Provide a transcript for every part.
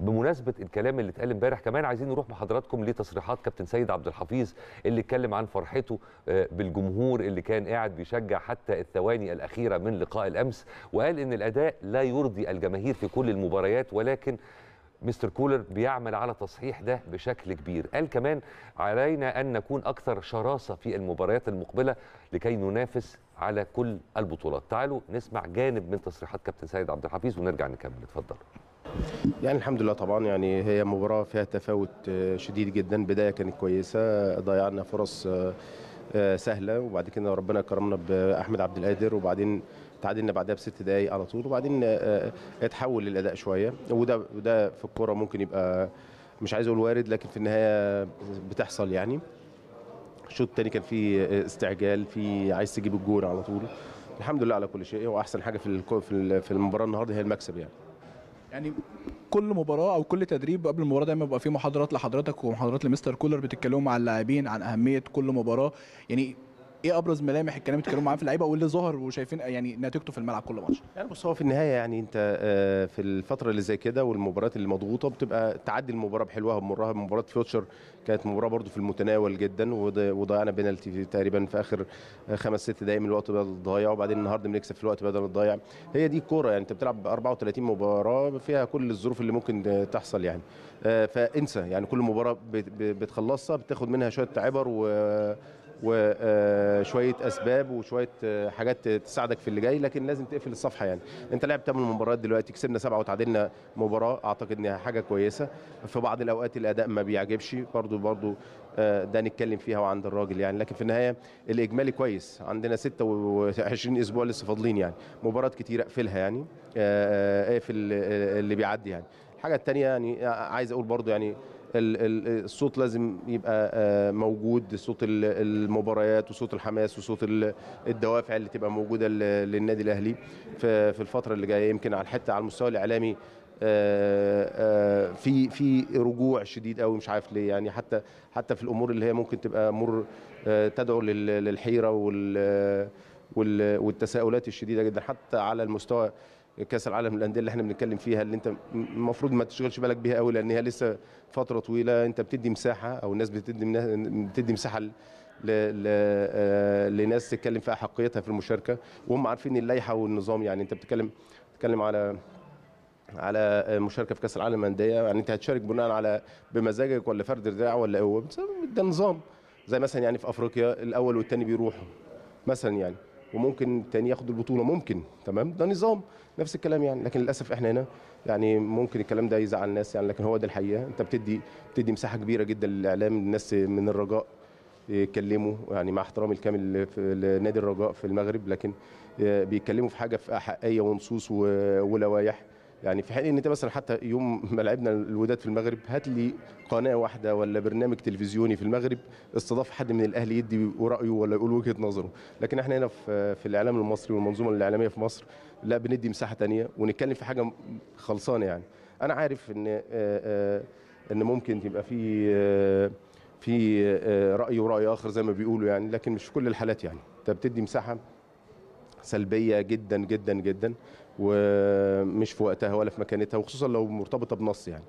بمناسبه الكلام اللي اتقال امبارح كمان عايزين نروح مع حضراتكم لتصريحات كابتن سيد عبد الحفيظ اللي اتكلم عن فرحته آه، بالجمهور اللي كان قاعد بيشجع حتى الثواني الاخيره من لقاء الامس وقال ان الاداء لا يرضي الجماهير في كل المباريات ولكن مستر كولر بيعمل على تصحيح ده بشكل كبير قال كمان علينا أن نكون أكثر شراسة في المباريات المقبلة لكي ننافس على كل البطولات تعالوا نسمع جانب من تصريحات كابتن سيد عبد الحفيظ ونرجع نكمل اتفضلوا يعني الحمد لله طبعا يعني هي مباراة فيها تفاوت آه، شديد جدا بداية كانت كويسة ضيعنا فرص آه، آه، سهلة وبعد كده ربنا كرمنا بأحمد عبد القادر وبعدين تعادلنا بعدها بست دقايق على طول وبعدين اتحول للأداء شوية وده وده في الكورة ممكن يبقى مش عايز أقول وارد لكن في النهاية بتحصل يعني الشوط الثاني كان فيه استعجال في عايز تجيب الجول على طول الحمد لله على كل شيء واحسن حاجه في في المباراه النهارده هي المكسب يعني يعني كل مباراه او كل تدريب قبل المباراه دايما بيبقى في محاضرات لحضرتك ومحاضرات لمستر كولر بتتكلموا مع اللاعبين عن اهميه كل مباراه يعني ايه ابرز ملامح الكلام اللي اتكلموا معاه في اللعيبه واللي ظهر وشايفين يعني نتيجته في الملعب كل ماتش يعني بص هو في النهايه يعني انت آه، في الفتره اللي زي كده والمباريات اللي مضغوطه بتبقى تعدي المباراه بحلوها بمرها مباراه فيوتشر كانت مباراه برده في المتناول جدا وضيعنا بينالتي تقريبا في اخر خمس ست دقائق من الوقت بدل الضايع وبعدين النهارده بنكسب في الوقت بدل الضايع هي دي الكوره يعني انت بتلعب 34 مباراه فيها كل الظروف اللي ممكن تحصل يعني آه، فانسى يعني كل مباراه بتخلصها بتاخد منها شويه عبر و وشويه اسباب وشويه آه، حاجات تساعدك في اللي جاي لكن لازم تقفل الصفحه يعني انت لعب 8 مباريات دلوقتي كسبنا سبعه وتعادلنا مباراه اعتقد انها حاجه كويسه في بعض الاوقات الاداء ما بيعجبش برضو برضو آه، ده نتكلم فيها وعند الراجل يعني لكن في النهايه الاجمالي كويس عندنا 26 اسبوع لسه فاضلين يعني مباريات كتير اقفلها يعني آه، اقفل اللي بيعدي يعني الحاجه الثانيه يعني عايز اقول برضو يعني الصوت لازم يبقى آه، موجود صوت المباريات وصوت الحماس وصوت الدوافع اللي تبقى موجوده للنادي الاهلي في الفتره اللي جايه يمكن على حتى على المستوى الاعلامي آه، آه، في في رجوع شديد قوي مش عارف ليه يعني حتى حتى في الامور اللي هي ممكن تبقى امور تدعو للحيره وال والتساؤلات الشديده جدا حتى على المستوى كاس العالم للانديه اللي احنا بنتكلم فيها اللي انت المفروض ما تشغلش بالك بيها قوي لان هي لسه فتره طويله انت بتدي مساحه او الناس بتدي بتدي مساحه ل... ل... آه، لناس تتكلم في احقيتها في المشاركه وهم عارفين اللائحه والنظام يعني انت بتتكلم بتتكلم على على مشاركه في كاس العالم للانديه يعني انت هتشارك بناء على بمزاجك ولا فرد دراع ولا هو ده نظام زي مثلا يعني في افريقيا الاول والثاني بيروحوا مثلا يعني وممكن التاني ياخد البطوله ممكن تمام ده نظام نفس الكلام يعني لكن للاسف احنا هنا يعني ممكن الكلام ده يزعل الناس يعني لكن هو ده الحقيقه انت بتدي بتدي مساحه كبيره جدا للاعلام الناس من الرجاء يتكلموا يعني مع احترامي الكامل لنادي الرجاء في المغرب لكن آه، بيتكلموا في حاجه في احقيه ونصوص ولوائح يعني في حين ان انت مثلا حتى يوم ما لعبنا الوداد في المغرب هات لي قناه واحده ولا برنامج تلفزيوني في المغرب استضاف حد من الاهلي يدي رايه ولا يقول وجهه نظره لكن احنا هنا في, في الاعلام المصري والمنظومه الاعلاميه في مصر لا بندي مساحه ثانيه ونتكلم في حاجه خلصانه يعني انا عارف ان آه، آه، ان ممكن تبقى في آه، في راي وراي اخر زي ما بيقولوا يعني لكن مش في كل الحالات يعني انت بتدي مساحه سلبيه جدا جدا جدا ومش في وقتها ولا في مكانتها وخصوصا لو مرتبطه بنص يعني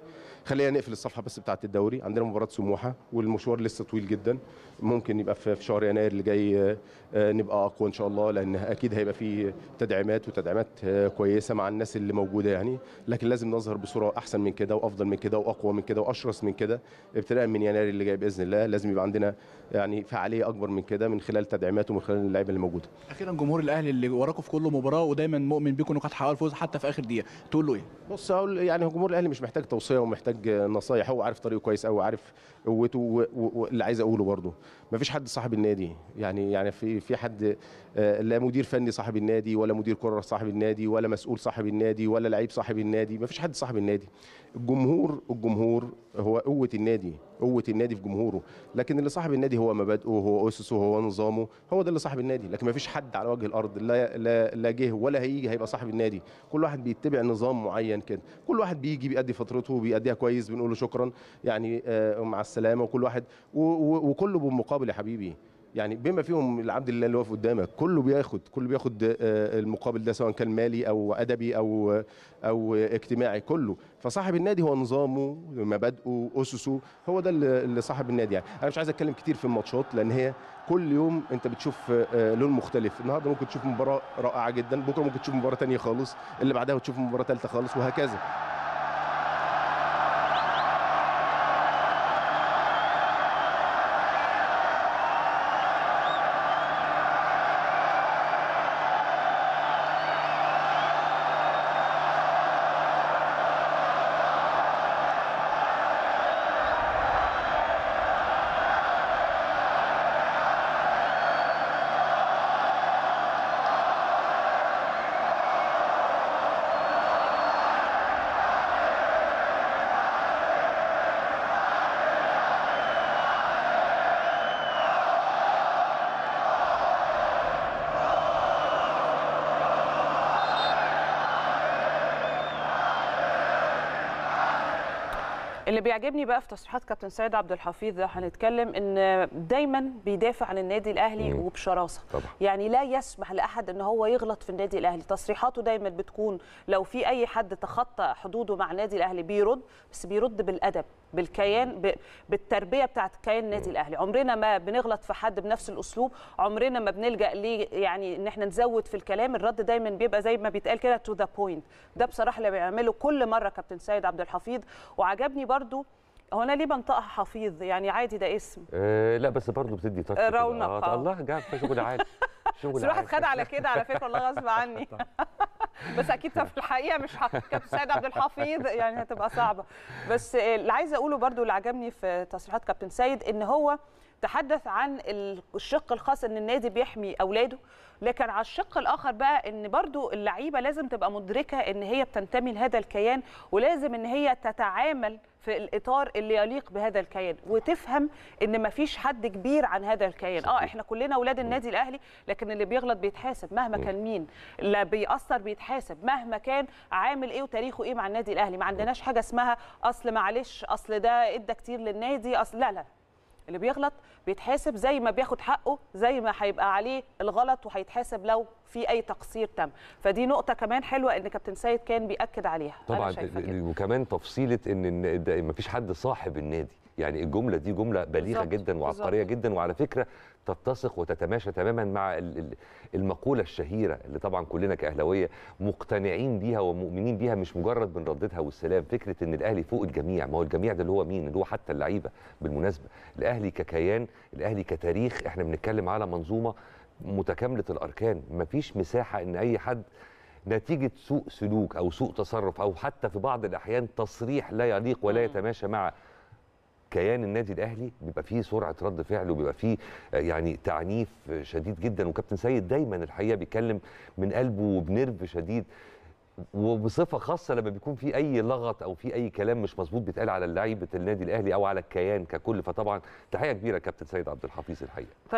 خلينا نقفل الصفحه بس بتاعه الدوري عندنا مباراه سموحه والمشوار لسه طويل جدا ممكن يبقى في شهر يناير اللي جاي آه، آه، نبقى اقوى ان شاء الله لان اكيد هيبقى في تدعيمات وتدعيمات آه، كويسه مع الناس اللي موجوده يعني لكن لازم نظهر بصوره احسن من كده وافضل من كده واقوى من كده واشرس من كده ابتداء من يناير اللي جاي باذن الله لازم يبقى عندنا يعني فعاليه اكبر من كده من خلال تدعيمات ومن خلال اللعيبه اللي موجوده اخيرا جمهور الاهلي اللي وراكم في كل مباراه ودايما مؤمن بيكم نقاط تحقق الفوز حتى في اخر دقيقه تقول له ايه بص هقول يعني جمهور الاهلي مش محتاج توصيه ومحتاج نصايح هو عارف طريقه كويس قوي عارف قوته واللي عايز اقوله برده مفيش حد صاحب النادي يعني يعني في في حد آه، لا مدير فني صاحب النادي ولا مدير كره صاحب النادي ولا مسؤول صاحب النادي ولا لعيب صاحب النادي ما فيش حد صاحب النادي الجمهور الجمهور هو قوه النادي قوه النادي في جمهوره لكن اللي صاحب النادي هو مبادئه هو اسسه هو نظامه هو ده اللي صاحب النادي لكن ما فيش حد على وجه الارض لا لا لا جه ولا هيجي هيبقى صاحب النادي كل واحد بيتبع نظام معين كده كل واحد بيجي بيأدي فترته وبيأديها كويس بنقول له شكرا يعني آه، مع السلامه وكل واحد وكله بالمقابل يا حبيبي يعني بما فيهم العبد لله اللي واقف قدامك كله بياخد كله بياخد آه، آه، المقابل ده سواء كان مالي او ادبي او او اجتماعي كله فصاحب النادي هو نظامه مبادئه اسسه هو ده اللي صاحب النادي يعني انا مش عايز اتكلم كتير في الماتشات لان هي كل يوم انت بتشوف آه، لون مختلف النهارده ممكن تشوف مباراه رائعه جدا بكره ممكن تشوف مباراه ثانيه خالص اللي بعدها تشوف مباراه ثالثه خالص وهكذا اللي بيعجبني بقى في تصريحات كابتن سيد عبد الحفيظ ده هنتكلم ان دايما بيدافع عن النادي الاهلي مم. وبشراسه طبعا. يعني لا يسمح لاحد ان هو يغلط في النادي الاهلي تصريحاته دايما بتكون لو في اي حد تخطى حدوده مع النادي الاهلي بيرد بس بيرد بالادب بالكيان ب... بالتربيه بتاعه كيان النادي الاهلي عمرنا ما بنغلط في حد بنفس الاسلوب عمرنا ما بنلجا ليه يعني ان احنا نزود في الكلام الرد دايما بيبقى زي ما بيتقال كده تو ذا بوينت ده بصراحه اللي بيعمله كل مره كابتن سيد عبد الحفيظ وعجبني برضه برضو هو انا ليه بنطقها حفيظ يعني عادي ده اسم آه لا بس برضه بتدي تاتش رونق آه،, آه الله جاب شغل عادي شغل الواحد خد على كده على فكره والله غصب عني بس اكيد في الحقيقه مش كابتن سيد عبد الحفيظ يعني هتبقى صعبه بس اللي عايزه اقوله برضو اللي عجبني في تصريحات كابتن سيد ان هو تحدث عن الشق الخاص ان النادي بيحمي اولاده لكن على الشق الاخر بقى ان برضو اللعيبه لازم تبقى مدركه ان هي بتنتمي لهذا الكيان ولازم ان هي تتعامل في الاطار اللي يليق بهذا الكيان وتفهم ان مفيش حد كبير عن هذا الكيان اه احنا كلنا اولاد النادي الاهلي لكن اللي بيغلط بيتحاسب مهما كان مين اللي بيأثر بيتحاسب مهما كان عامل ايه وتاريخه ايه مع النادي الاهلي ما عندناش حاجه اسمها اصل معلش اصل ده ادى كتير للنادي اصل لا لا اللي بيغلط بيتحاسب زي ما بياخد حقه زي ما هيبقى عليه الغلط وهيتحاسب لو في اي تقصير تم فدي نقطه كمان حلوه ان كابتن سيد كان بياكد عليها طبعا وكمان تفصيله ان ما فيش حد صاحب النادي يعني الجمله دي جمله بليغه بالزبط. جدا وعبقريه جدا وعلى فكره تتسق وتتماشى تماما مع المقوله الشهيره اللي طبعا كلنا كاهلاويه مقتنعين بيها ومؤمنين بيها مش مجرد بنرددها والسلام فكره ان الاهلي فوق الجميع ما هو الجميع ده اللي هو مين اللي هو حتى اللعيبه بالمناسبه الاهلي ككيان الاهلي كتاريخ احنا بنتكلم على منظومه متكامله الاركان مفيش مساحه ان اي حد نتيجة سوء سلوك أو سوء تصرف أو حتى في بعض الأحيان تصريح لا يليق ولا يتماشى مع كيان النادي الاهلي بيبقى فيه سرعه رد فعل وبيبقى فيه آه، يعني تعنيف شديد جدا وكابتن سيد دايما الحقيقه بيتكلم من قلبه وبنرف شديد وبصفه خاصه لما بيكون في اي لغط او في اي كلام مش مظبوط بيتقال على لعيبه النادي الاهلي او على الكيان ككل فطبعا تحيه كبيره كابتن سيد عبد الحفيظ الحقيقه